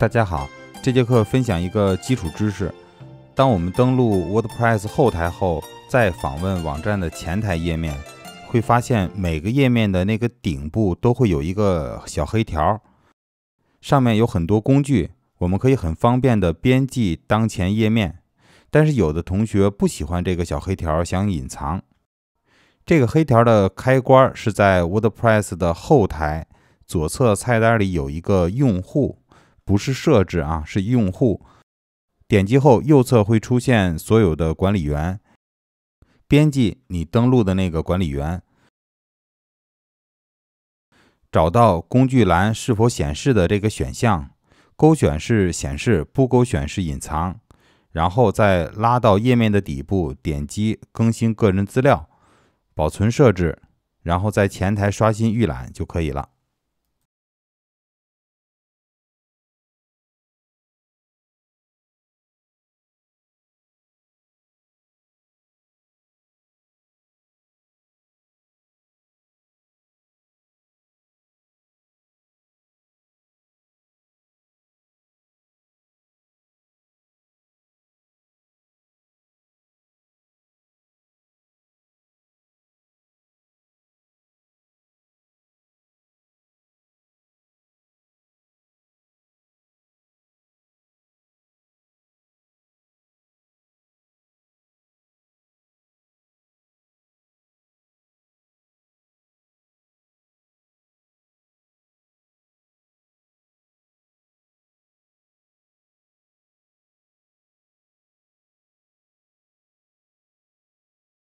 大家好，这节课分享一个基础知识。当我们登录 WordPress 后台后，再访问网站的前台页面，会发现每个页面的那个顶部都会有一个小黑条，上面有很多工具，我们可以很方便的编辑当前页面。但是有的同学不喜欢这个小黑条，想隐藏。这个黑条的开关是在 WordPress 的后台左侧菜单里有一个用户。不是设置啊，是用户点击后，右侧会出现所有的管理员，编辑你登录的那个管理员，找到工具栏是否显示的这个选项，勾选是显示，不勾选是隐藏，然后再拉到页面的底部，点击更新个人资料，保存设置，然后在前台刷新预览就可以了。